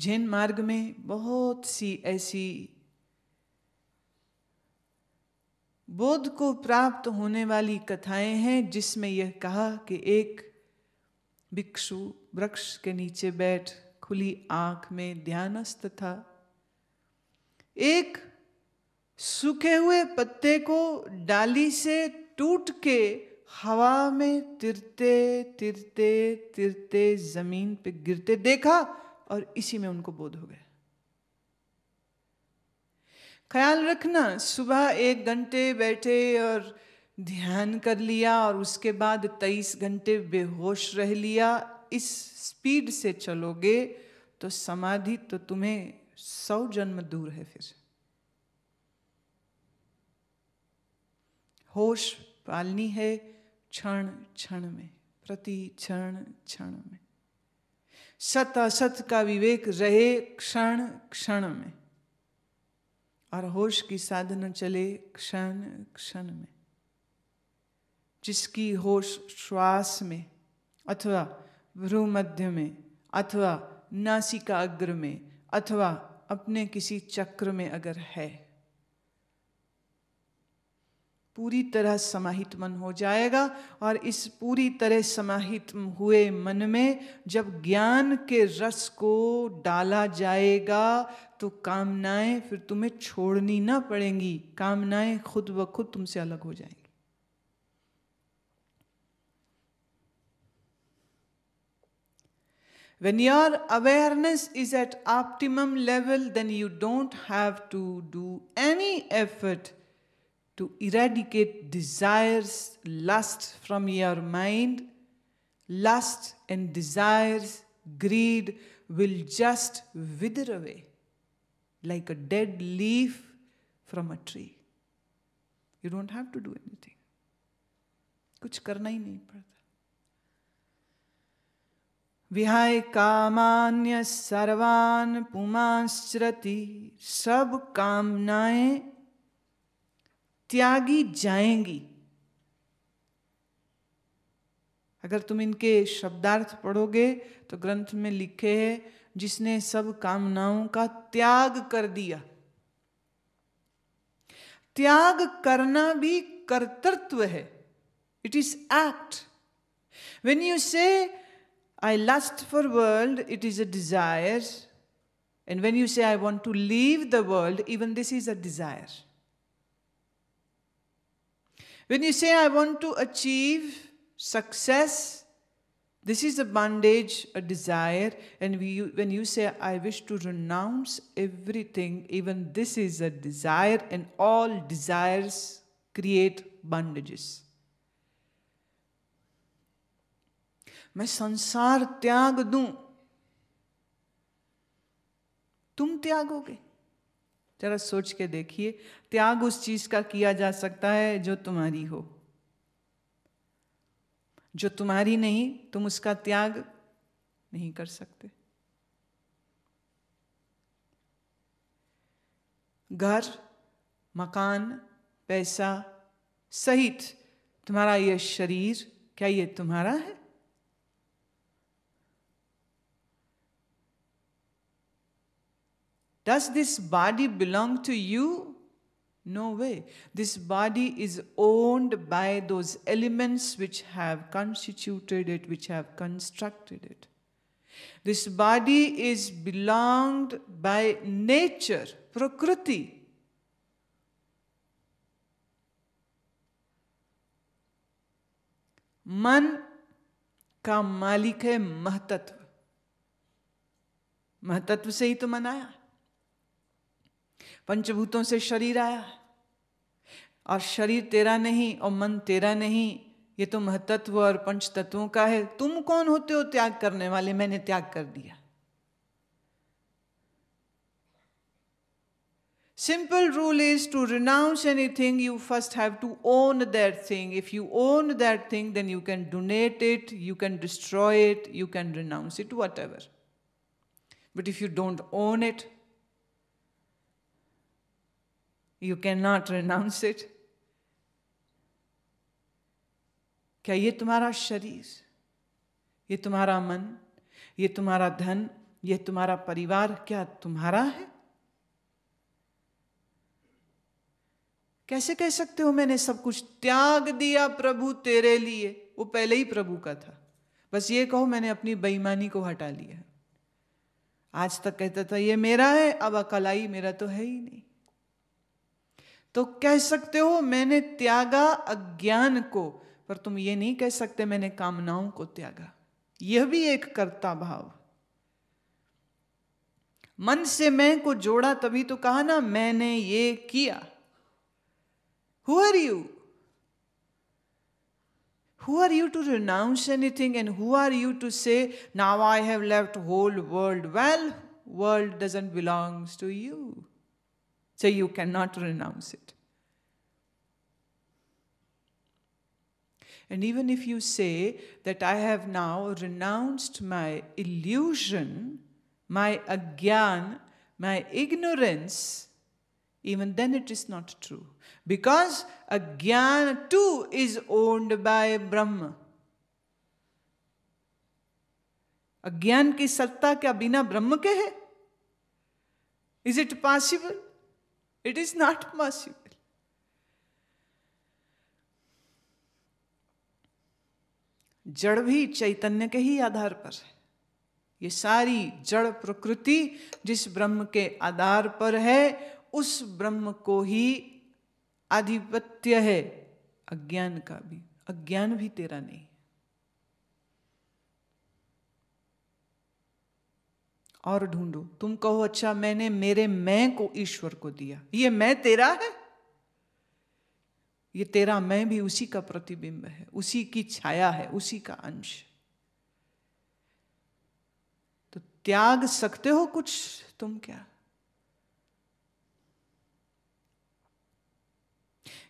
जैन मार्ग में बहुत सी ऐसी बोध को प्राप्त होने वाली कथाएं हैं जिसमें यह कहा कि एक भिक्षु वृक्ष के नीचे बैठ खुली आंख में ध्यानस्थ था एक सूखे हुए पत्ते को डाली से टूट के हवा में तिरते तिरते तिरते जमीन पे गिरते देखा और इसी में उनको बोध हो गया ख्याल रखना सुबह एक घंटे बैठे और ध्यान कर लिया और उसके बाद तेईस घंटे बेहोश रह लिया इस स्पीड से चलोगे तो समाधि तो तुम्हें सौ जन्म दूर है फिर होश पालनी है क्षण क्षण में प्रति क्षण क्षण में सत असत का विवेक रहे क्षण क्षण में और होश की साधना चले क्षण क्षण में जिसकी होश श्वास में अथवा भ्रूमध्य में अथवा नासिका अग्र में अथवा अपने किसी चक्र में अगर है पूरी तरह समाहित मन हो जाएगा और इस पूरी तरह समाहित हुए मन में जब ज्ञान के रस को डाला जाएगा तो कामनाएं फिर तुम्हें छोड़नी ना पड़ेंगी कामनाएं खुद ब खुद तुमसे अलग हो जाएंगी when your awareness is at optimum level then you don't have to do any effort to eradicate desires, lust from your mind, lust and desires, greed will just wither away like a dead leaf from a tree. You don't have to do anything. कुछ करना ही नहीं पड़ता विहाय कामान्य सर्वान पुमाश्रति सब कामनाएं त्यागी जाएंगी अगर तुम इनके शब्दार्थ पढ़ोगे तो ग्रंथ में लिखे है जिसने सब कामनाओं का त्याग कर दिया त्याग करना भी कर्तृत्व है it is act when you say I lust for world it is a desire and when you say I want to leave the world even this is a desire When you say, I want to achieve success, this is a bondage, a desire. And we, when you say, I wish to renounce everything, even this is a desire, and all desires create bondages. मैं संसार त्याग दूं तुम त्यागोगे जरा सोच के देखिए त्याग उस चीज का किया जा सकता है जो तुम्हारी हो जो तुम्हारी नहीं तुम उसका त्याग नहीं कर सकते घर मकान पैसा सहित तुम्हारा यह शरीर क्या ये तुम्हारा है Does this body belong to you? No way. This body is owned by those elements which have constituted it, which have constructed it. This body is belonged by nature, prakriti. Man ka malik hai महतत्व महतत्व se hi to मन पंचभूतों से शरीर आया और शरीर तेरा नहीं और मन तेरा नहीं ये तो महत्व और पंच तत्वों का है तुम कौन होते हो त्याग करने वाले मैंने त्याग कर दिया simple rule is to renounce any thing you first have to own that thing if you own that thing then you can donate it you can destroy it you can renounce it whatever but if you don't own it you can not renounce it क्या ये तुम्हारा शरीर ये तुम्हारा मन ये तुम्हारा धन ये तुम्हारा परिवार क्या तुम्हारा है कैसे कह सकते हो मैंने सब कुछ त्याग दिया प्रभु तेरे लिए वो पहले ही प्रभु का था बस ये कहो मैंने अपनी बेईमानी को हटा लिया आज तक कहता था ये मेरा है अब अकलाई मेरा तो है ही नहीं तो कह सकते हो मैंने त्यागा अज्ञान को पर तुम ये नहीं कह सकते मैंने कामनाओं को त्यागा यह भी एक कर्ता भाव मन से मैं को जोड़ा तभी तो कहा ना मैंने ये किया who are you who are you to renounce anything and who are you to say now I have left whole world well world doesn't belongs to you So you cannot renounce it. And even if you say that I have now renounced my illusion, my agyan, my ignorance, even then it is not true. Because agyan too is owned by Brahma. अज्ञान की सत्ता क्या बिना ब्रह्म के है is it possible It is not possible. जड़ भी चैतन्य के ही आधार पर है ये सारी जड़ प्रकृति जिस ब्रह्म के आधार पर है उस ब्रह्म को ही आधिपत्य है अज्ञान का भी अज्ञान भी तेरा नहीं और ढूंढो तुम कहो अच्छा मैंने मेरे मैं को ईश्वर को दिया ये मैं तेरा है ये तेरा मैं भी उसी का प्रतिबिंब है उसी की छाया है उसी का अंश तो त्याग सकते हो कुछ तुम क्या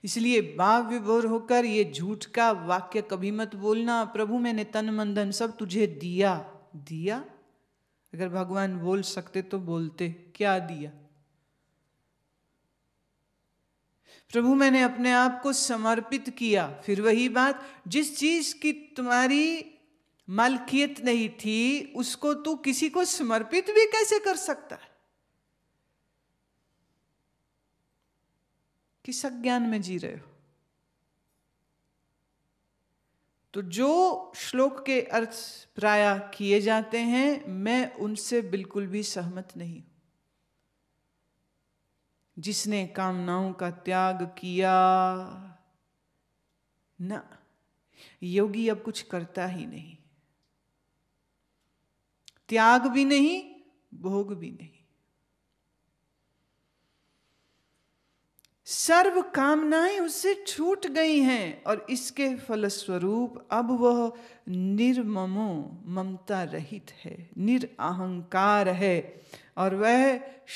इसलिए भाव विभोर होकर ये झूठ का वाक्य कभी मत बोलना प्रभु मैंने तन मंदन सब तुझे दिया दिया अगर भगवान बोल सकते तो बोलते क्या दिया प्रभु मैंने अपने आप को समर्पित किया फिर वही बात जिस चीज की तुम्हारी मालकियत नहीं थी उसको तू किसी को समर्पित भी कैसे कर सकता है किस अज्ञान में जी रहे हो तो जो श्लोक के अर्थ प्राय किए जाते हैं मैं उनसे बिल्कुल भी सहमत नहीं जिसने कामनाओं का त्याग किया ना योगी अब कुछ करता ही नहीं त्याग भी नहीं भोग भी नहीं सर्व कामनाएं उससे छूट गई हैं और इसके फलस्वरूप अब वह निर्ममो ममता रहित है निरअहंकार है और वह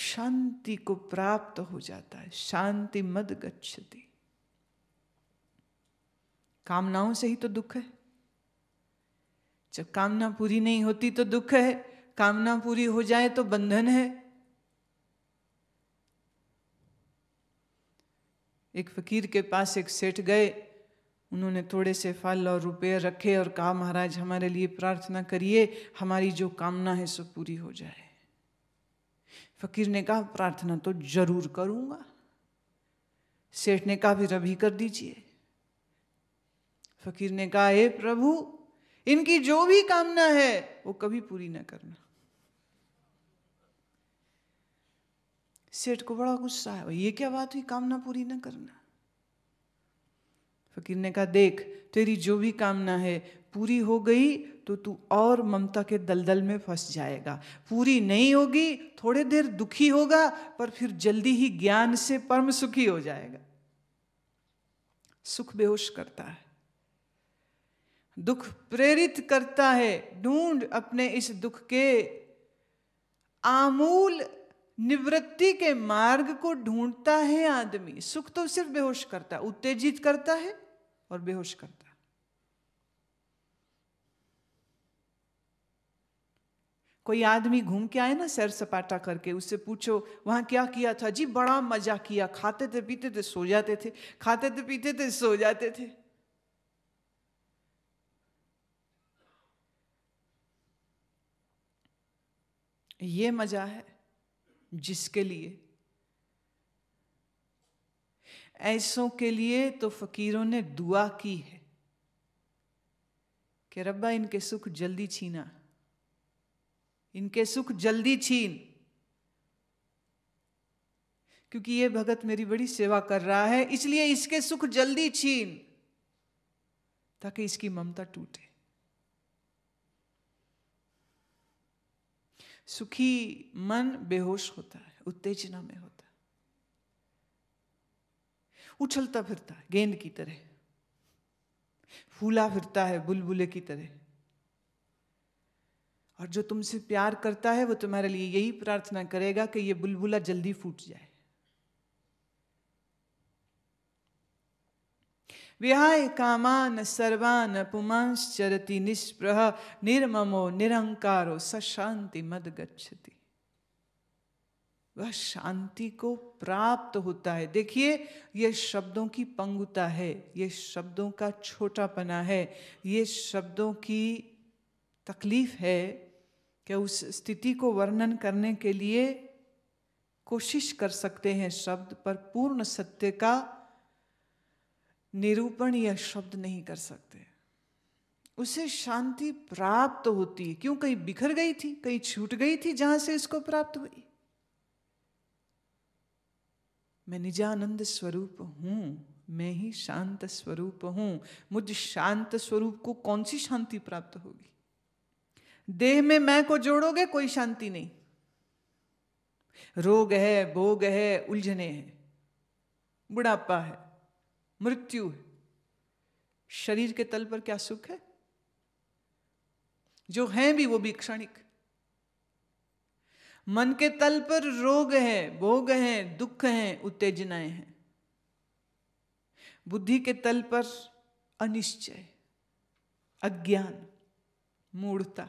शांति को प्राप्त हो जाता है शांति मद गच्छति कामनाओं से ही तो दुख है जब कामना पूरी नहीं होती तो दुख है कामना पूरी हो जाए तो बंधन है एक फ़कीर के पास एक सेठ गए उन्होंने थोड़े से फल और रुपये रखे और कहा महाराज हमारे लिए प्रार्थना करिए हमारी जो कामना है सो पूरी हो जाए फ़कीर ने कहा प्रार्थना तो जरूर करूंगा सेठ ने कहा फिर अभी कर दीजिए फ़कीर ने कहा हे प्रभु इनकी जो भी कामना है वो कभी पूरी ना करना सेठ को बड़ा गुस्सा आया ये क्या बात हुई कामना पूरी ना करना फकीर ने कहा देख तेरी जो भी कामना है पूरी हो गई तो तू और ममता के दलदल में फंस जाएगा पूरी नहीं होगी थोड़े देर दुखी होगा पर फिर जल्दी ही ज्ञान से परम सुखी हो जाएगा सुख बेहोश करता है दुख प्रेरित करता है ढूंढ अपने इस दुख के आमूल निवृत्ति के मार्ग को ढूंढता है आदमी सुख तो सिर्फ बेहोश करता है उत्तेजित करता है और बेहोश करता है कोई आदमी घूम के आए ना सैर सपाटा करके उससे पूछो वहां क्या किया था जी बड़ा मजा किया खाते थे पीते थे सो जाते थे खाते थे पीते थे सो जाते थे ये मजा है जिसके लिए ऐसों के लिए तो फकीरों ने दुआ की है कि रब्बा इनके सुख जल्दी छीना इनके सुख जल्दी छीन क्योंकि ये भगत मेरी बड़ी सेवा कर रहा है इसलिए इसके सुख जल्दी छीन ताकि इसकी ममता टूटे सुखी मन बेहोश होता है उत्तेजना में होता है उछलता फिरता है गेंद की तरह फूला फिरता है बुलबुले की तरह और जो तुमसे प्यार करता है वो तुम्हारे लिए यही प्रार्थना करेगा कि ये बुलबुला जल्दी फूट जाए विहाय कामान सर्वान पुमांश्चरति निष्प्रह निर्ममो निरंकारो सशांति मद गच्छति वह शांति को प्राप्त होता है देखिए यह शब्दों की पंगुता है ये शब्दों का छोटापना है ये शब्दों की तकलीफ है कि उस स्थिति को वर्णन करने के लिए कोशिश कर सकते हैं शब्द पर पूर्ण सत्य का निरूपण या शब्द नहीं कर सकते उसे शांति प्राप्त तो होती है क्यों कहीं बिखर गई थी कहीं छूट गई थी जहां से इसको प्राप्त हुई मैं निजानंद स्वरूप हूं मैं ही शांत स्वरूप हूं मुझ शांत स्वरूप को कौन सी शांति प्राप्त होगी देह में मैं को जोड़ोगे कोई शांति नहीं रोग है भोग है उलझने हैं बुढ़ापा है मृत्यु है शरीर के तल पर क्या सुख है जो है भी वो भी क्षणिक मन के तल पर रोग है भोग है दुख है उत्तेजनाएं हैं बुद्धि के तल पर अनिश्चय अज्ञान मूढ़ता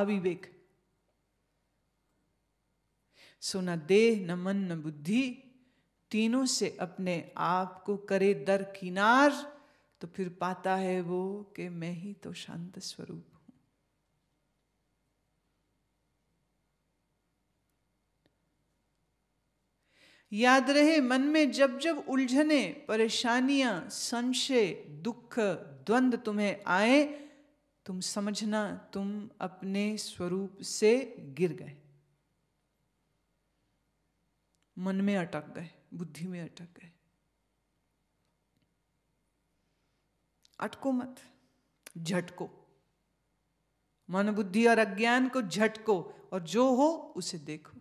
अविवेक सो न देह न मन न बुद्धि तीनों से अपने आप को करे दरकिनार तो फिर पाता है वो कि मैं ही तो शांत स्वरूप हूं याद रहे मन में जब जब उलझने परेशानियां संशय दुख द्वंद तुम्हें आए तुम समझना तुम अपने स्वरूप से गिर गए मन में अटक गए बुद्धि में अटक गए अटको मत झटको मन बुद्धि और अज्ञान को झटको और जो हो उसे देखो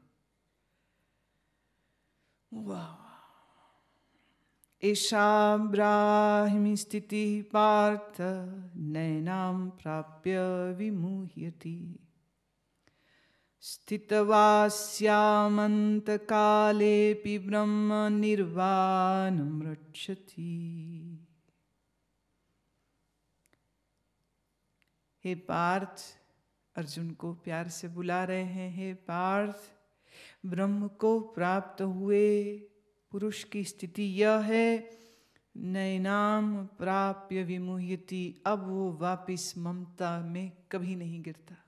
वाह ऐशा स्थिति पार्थ नैनाम प्राप्य विमुह्यति ब्रह्म निर्वाण रक्षति हे पार्थ अर्जुन को प्यार से बुला रहे हैं हे पार्थ ब्रह्म को प्राप्त हुए पुरुष की स्थिति यह है नाम प्राप्य विमुह्यति अब वो वापिस ममता में कभी नहीं गिरता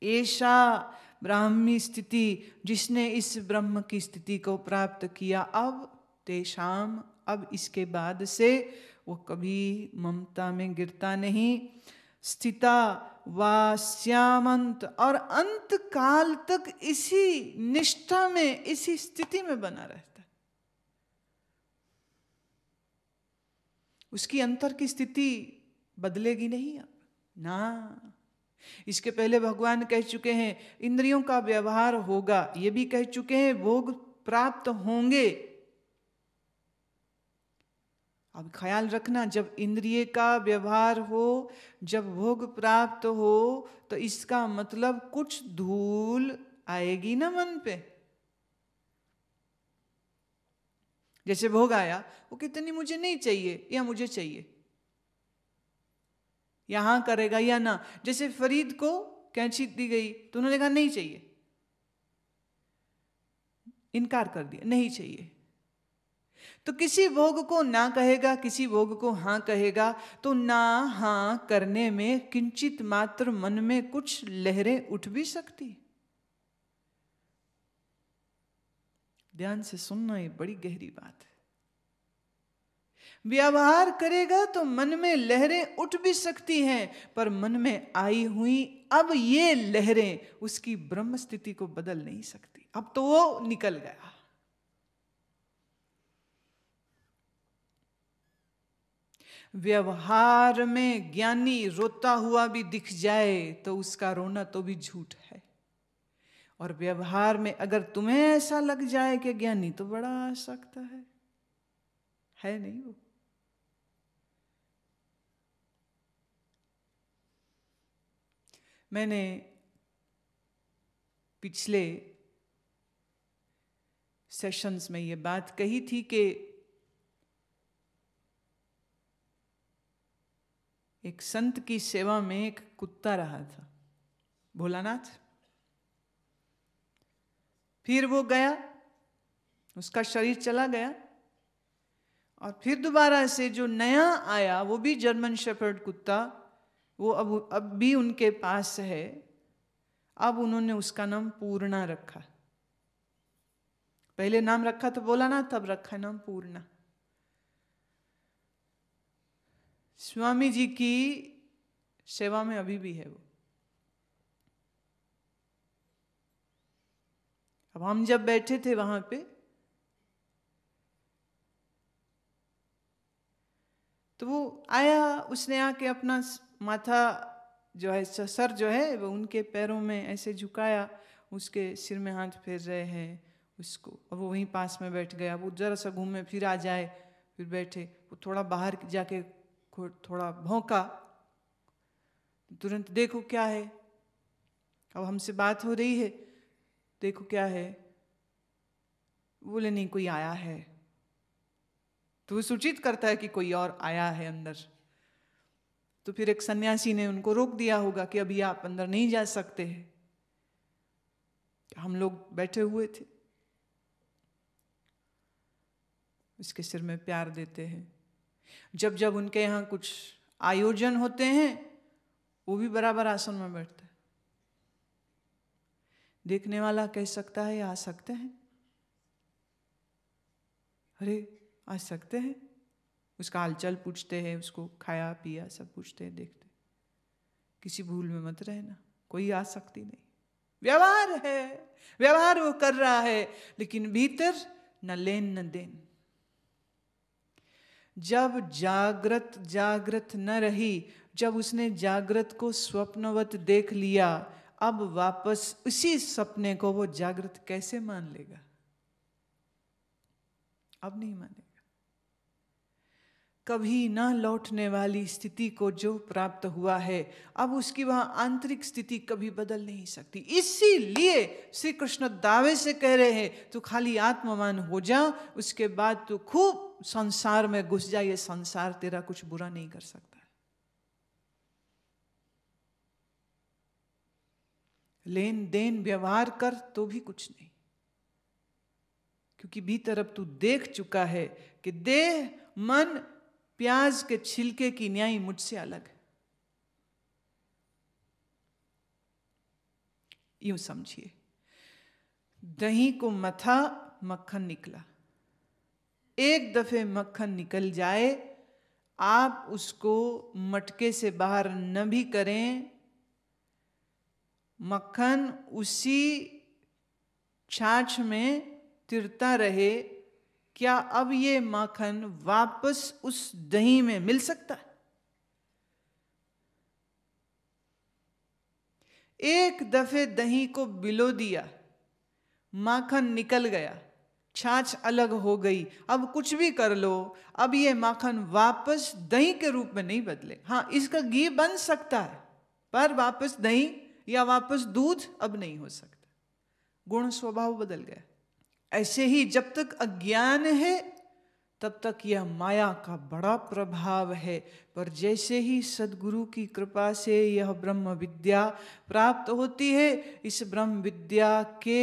ऐसा ब्राह्मी स्थिति जिसने इस ब्रह्म की स्थिति को प्राप्त किया अब तेषाम अब इसके बाद से वो कभी ममता में गिरता नहीं स्थिता व श्यामंत और अंत काल तक इसी निष्ठा में इसी स्थिति में बना रहता है उसकी अंतर की स्थिति बदलेगी नहीं अब ना इसके पहले भगवान कह चुके हैं इंद्रियों का व्यवहार होगा ये भी कह चुके हैं भोग प्राप्त होंगे अब ख्याल रखना जब इंद्रिय का व्यवहार हो जब भोग प्राप्त हो तो इसका मतलब कुछ धूल आएगी ना मन पे जैसे भोग आया वो कितनी मुझे नहीं चाहिए या मुझे चाहिए यहाँ करेगा या ना जैसे फरीद को कैंची दी गई तो उन्होंने कहा नहीं चाहिए इनकार कर दिया नहीं चाहिए तो किसी भोग को ना कहेगा किसी भोग को हाँ कहेगा तो ना हाँ करने में किंचित मात्र मन में कुछ लहरें उठ भी सकती ध्यान से सुनना ये बड़ी गहरी बात है व्यवहार करेगा तो मन में लहरें उठ भी सकती हैं पर मन में आई हुई अब ये लहरें उसकी ब्रह्म स्थिति को बदल नहीं सकती अब तो वो निकल गया व्यवहार में ज्ञानी रोता हुआ भी दिख जाए तो उसका रोना तो भी झूठ है और व्यवहार में अगर तुम्हें ऐसा लग जाए कि ज्ञानी तो बड़ा आ सकता है है नहीं वो मैंने पिछले सेशंस में ये बात कही थी कि एक संत की सेवा में एक कुत्ता रहा था भोलानाथ फिर वो गया उसका शरीर चला गया और फिर दोबारा से जो नया आया वो भी जर्मन शेफर्ड कुत्ता वो अब अब भी उनके पास है अब उन्होंने उसका नाम पूर्णा रखा पहले नाम रखा तो बोला ना तब रखा नाम पूर्णा स्वामी जी की सेवा में अभी भी है वो अब हम जब बैठे थे वहां पे तो वो आया उसने आके अपना माथा जो है सर जो है वो उनके पैरों में ऐसे झुकाया उसके सिर में हाथ फेर रहे हैं उसको और वो वहीं पास में बैठ गया वो जरा सा घूमे फिर आ जाए फिर बैठे वो थोड़ा बाहर जाके थोड़ा भौंका तुरंत देखो क्या है अब हमसे बात हो रही है देखो क्या है बोले नहीं कोई आया है तो वो सूचित करता है कि कोई और आया है अंदर तो फिर एक सन्यासी ने उनको रोक दिया होगा कि अभी आप अंदर नहीं जा सकते हैं हम लोग बैठे हुए थे उसके सिर में प्यार देते हैं जब जब उनके यहाँ कुछ आयोजन होते हैं वो भी बराबर आसन में बैठता है देखने वाला कह सकता है आ सकते हैं अरे आ सकते हैं उसका हालचाल पूछते हैं उसको खाया पिया सब पूछते हैं देखते हैं किसी भूल में मत रहना कोई आ सकती नहीं व्यवहार है व्यवहार वो कर रहा है लेकिन भीतर न लेन न देन जब जागृत जागृत न रही जब उसने जागृत को स्वप्नवत देख लिया अब वापस उसी सपने को वो जागृत कैसे मान लेगा अब नहीं मानेगा कभी ना लौटने वाली स्थिति को जो प्राप्त हुआ है अब उसकी वह आंतरिक स्थिति कभी बदल नहीं सकती इसीलिए श्री कृष्ण दावे से कह रहे हैं तू खाली आत्मवान हो जा उसके बाद तू खूब संसार में घुस जा ये संसार तेरा कुछ बुरा नहीं कर सकता लेन देन व्यवहार कर तो भी कुछ नहीं क्योंकि भीतर अब तू देख चुका है कि देह मन प्याज के छिलके की न्याय मुझसे अलग है यूं समझिए दही को मथा मक्खन निकला एक दफे मक्खन निकल जाए आप उसको मटके से बाहर न भी करें मक्खन उसी छाछ में तिरता रहे क्या अब ये माखन वापस उस दही में मिल सकता है एक दफे दही को बिलो दिया माखन निकल गया छाछ अलग हो गई अब कुछ भी कर लो अब ये माखन वापस दही के रूप में नहीं बदले हाँ इसका घी बन सकता है पर वापस दही या वापस दूध अब नहीं हो सकता गुण स्वभाव बदल गया ऐसे ही जब तक अज्ञान है तब तक यह माया का बड़ा प्रभाव है पर जैसे ही सदगुरु की कृपा से यह ब्रह्म विद्या प्राप्त होती है इस ब्रह्म विद्या के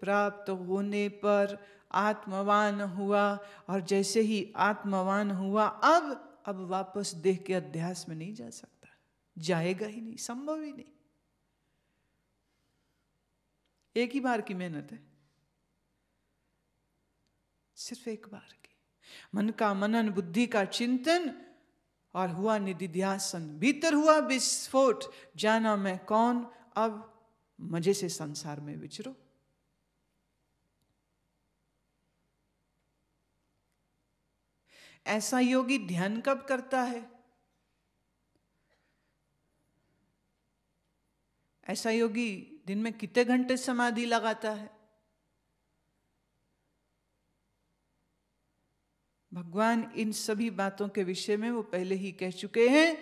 प्राप्त होने पर आत्मवान हुआ और जैसे ही आत्मवान हुआ अब अब वापस देह के अध्यास में नहीं जा सकता जाएगा ही नहीं संभव ही नहीं एक ही बार की मेहनत है सिर्फ एक बार की मन का मनन बुद्धि का चिंतन और हुआ निधिध्यासन भीतर हुआ विस्फोट जाना मैं कौन अब मजे से संसार में विचरो ऐसा योगी ध्यान कब करता है ऐसा योगी दिन में कितने घंटे समाधि लगाता है भगवान इन सभी बातों के विषय में वो पहले ही कह चुके हैं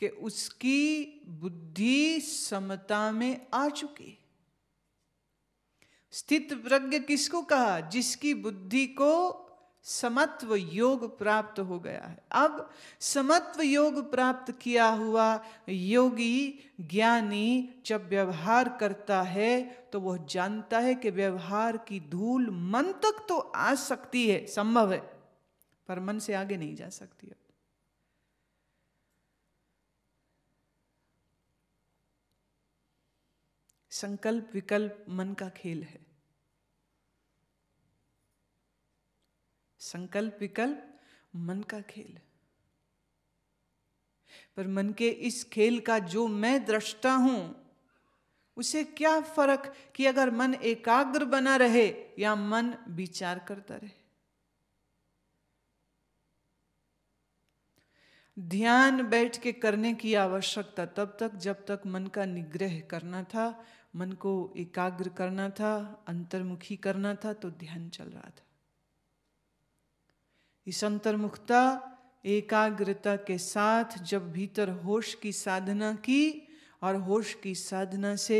कि उसकी बुद्धि समता में आ चुकी स्थित प्रज्ञ किसको कहा जिसकी बुद्धि को समत्व योग प्राप्त हो गया है अब समत्व योग प्राप्त किया हुआ योगी ज्ञानी जब व्यवहार करता है तो वह जानता है कि व्यवहार की धूल मन तक तो आ सकती है संभव है पर मन से आगे नहीं जा सकती अब संकल्प विकल्प मन का खेल है संकल्प विकल्प मन का खेल है पर मन के इस खेल का जो मैं दृष्टा हूं उसे क्या फर्क कि अगर मन एकाग्र बना रहे या मन विचार करता रहे ध्यान बैठ के करने की आवश्यकता तब तक जब तक मन का निग्रह करना था मन को एकाग्र करना था अंतर्मुखी करना था तो ध्यान चल रहा था इस अंतर्मुखता एकाग्रता के साथ जब भीतर होश की साधना की और होश की साधना से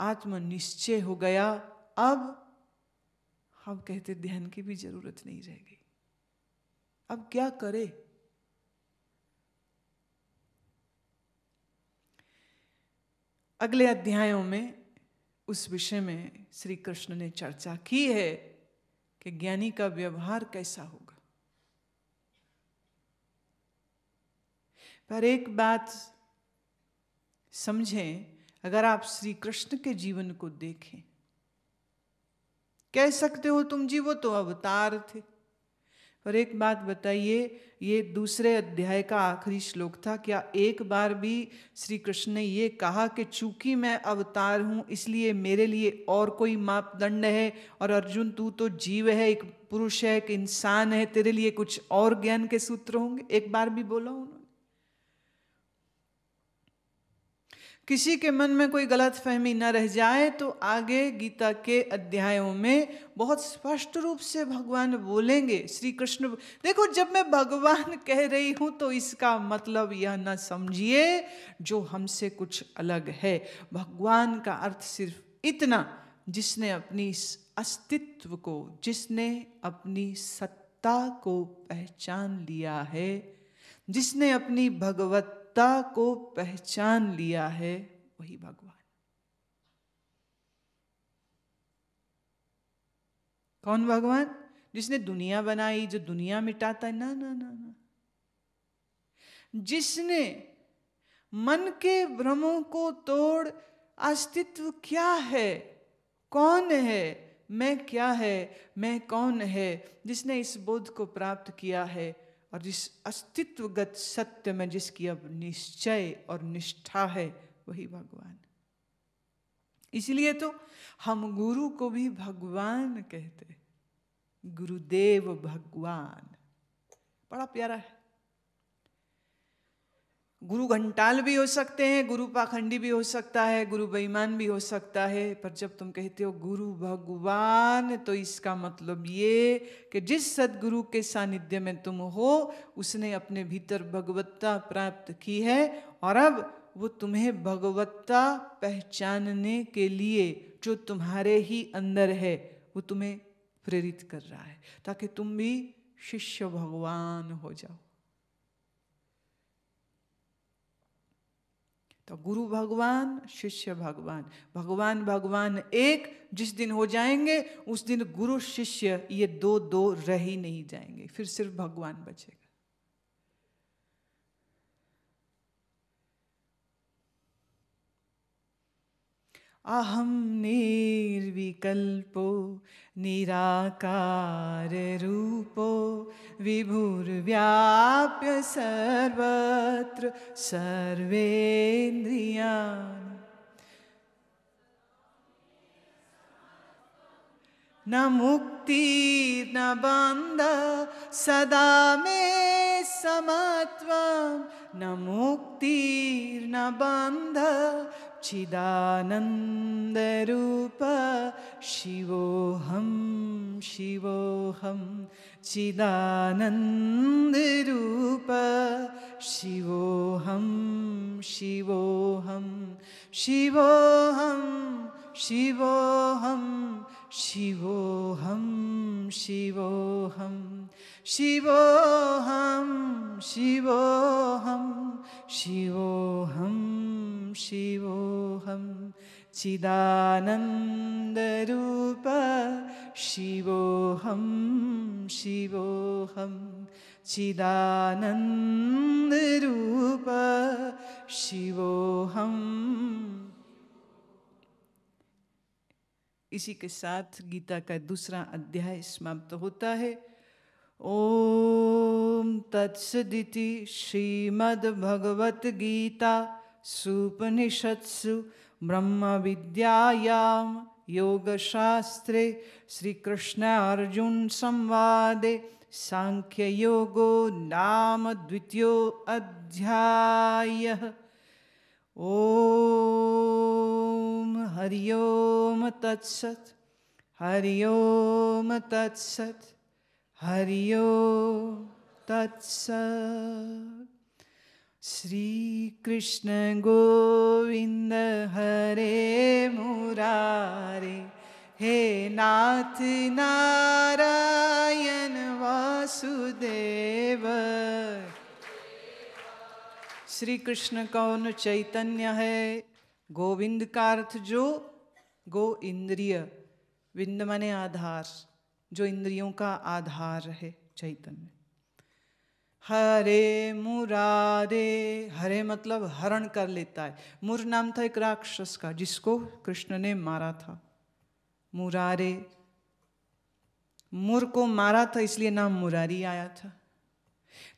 आत्मनिश्चय हो गया अब हम कहते ध्यान की भी जरूरत नहीं रहेगी अब क्या करें अगले अध्यायों में उस विषय में श्री कृष्ण ने चर्चा की है कि ज्ञानी का व्यवहार कैसा होगा पर एक बात समझें अगर आप श्री कृष्ण के जीवन को देखें कह सकते हो तुम जी वो तो अवतार थे और एक बात बताइए ये दूसरे अध्याय का आखिरी श्लोक था क्या एक बार भी श्री कृष्ण ने ये कहा कि चूंकि मैं अवतार हूँ इसलिए मेरे लिए और कोई मापदंड है और अर्जुन तू तो जीव है एक पुरुष है एक इंसान है तेरे लिए कुछ और ज्ञान के सूत्र होंगे एक बार भी बोला उन्होंने किसी के मन में कोई गलत फहमी न रह जाए तो आगे गीता के अध्यायों में बहुत स्पष्ट रूप से भगवान बोलेंगे श्री कृष्ण देखो जब मैं भगवान कह रही हूँ तो इसका मतलब यह न समझिए जो हमसे कुछ अलग है भगवान का अर्थ सिर्फ इतना जिसने अपनी अस्तित्व को जिसने अपनी सत्ता को पहचान लिया है जिसने अपनी भगवत सत्ता को पहचान लिया है वही भगवान कौन भगवान जिसने दुनिया बनाई जो दुनिया मिटाता है ना ना ना ना जिसने मन के भ्रमों को तोड़ अस्तित्व क्या है कौन है मैं क्या है मैं कौन है जिसने इस बोध को प्राप्त किया है और जिस अस्तित्वगत सत्य में जिसकी अब निश्चय और निष्ठा है वही भगवान इसलिए तो हम गुरु को भी भगवान कहते गुरुदेव भगवान बड़ा प्यारा है गुरु घंटाल भी हो सकते हैं गुरु पाखंडी भी हो सकता है गुरु बेईमान भी हो सकता है पर जब तुम कहते हो गुरु भगवान तो इसका मतलब ये कि जिस सदगुरु के सानिध्य में तुम हो उसने अपने भीतर भगवत्ता प्राप्त की है और अब वो तुम्हें भगवत्ता पहचानने के लिए जो तुम्हारे ही अंदर है वो तुम्हें प्रेरित कर रहा है ताकि तुम भी शिष्य भगवान हो जाओ तो गुरु भगवान शिष्य भगवान भगवान भगवान एक जिस दिन हो जाएंगे उस दिन गुरु शिष्य ये दो दो रह ही नहीं जाएंगे फिर सिर्फ भगवान बचेगा अहम निर्विकल्पो निराकार रूप विभुर्व्याप्य सर्वत्र सर्वेन्द्रिया न मुक्तिर्ण बन्ध सदा मे समत्वं न मुक्तिर्न बन्ध चिदानन्दरूप शिवोऽहं शिवोऽहं चिदानरूप शिवोऽ शिवोऽ शिवोऽ शिवोऽ शिवोऽ शिवोऽहम् हम हम हम हम शिवो शिवो चिदानंद रूप शिवो हम शिवो हम चिदानंद रूप शिवो हम इसी के साथ गीता का दूसरा अध्याय समाप्त होता है ॐ दिति श्रीमद्भगवद्गीतासूपनिषत्सु ब्रह्मविद्यायां योगशास्त्रे श्रीकृष्णार्जुनसंवादे साङ्ख्ययोगो नाम द्वितीयो अध्यायः ॐ हरि ओं तत्सत् हरि ओं तत्सत् हरियो तत्स कृष्ण गोविंद हरे मुरारे हे नाथ नारायण वासुदेव श्री कृष्ण कौन चैतन्य है गोविंद का अर्थ जो गो इंद्रिय विंद मने आधार जो इंद्रियों का आधार रहे चैतन्य हरे मुरारे हरे मतलब हरण कर लेता है मुर नाम था एक राक्षस का जिसको कृष्ण ने मारा था मुरारे मुर को मारा था इसलिए नाम मुरारी आया था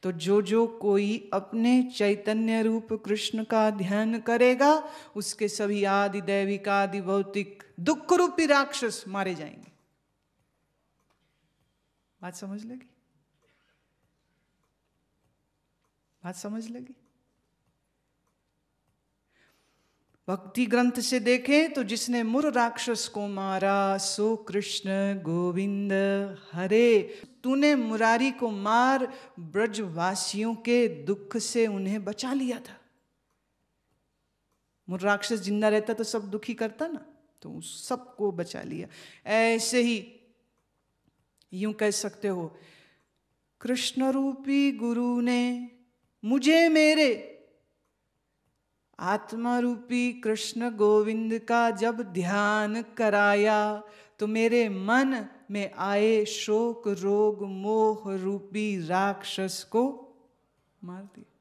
तो जो जो कोई अपने चैतन्य रूप कृष्ण का ध्यान करेगा उसके सभी आदि दैविक आदि भौतिक दुख रूपी राक्षस मारे जाएंगे बात समझ लगी बात समझ लगी भक्ति ग्रंथ से देखें तो जिसने मुर राक्षस को मारा सो कृष्ण गोविंद हरे तूने मुरारी को मार ब्रजवासियों के दुख से उन्हें बचा लिया था मुर राक्षस जिंदा रहता तो सब दुखी करता ना तो उस सबको बचा लिया ऐसे ही यूं कह सकते हो कृष्ण रूपी गुरु ने मुझे मेरे आत्मा रूपी कृष्ण गोविंद का जब ध्यान कराया तो मेरे मन में आए शोक रोग मोह रूपी राक्षस को मार दिया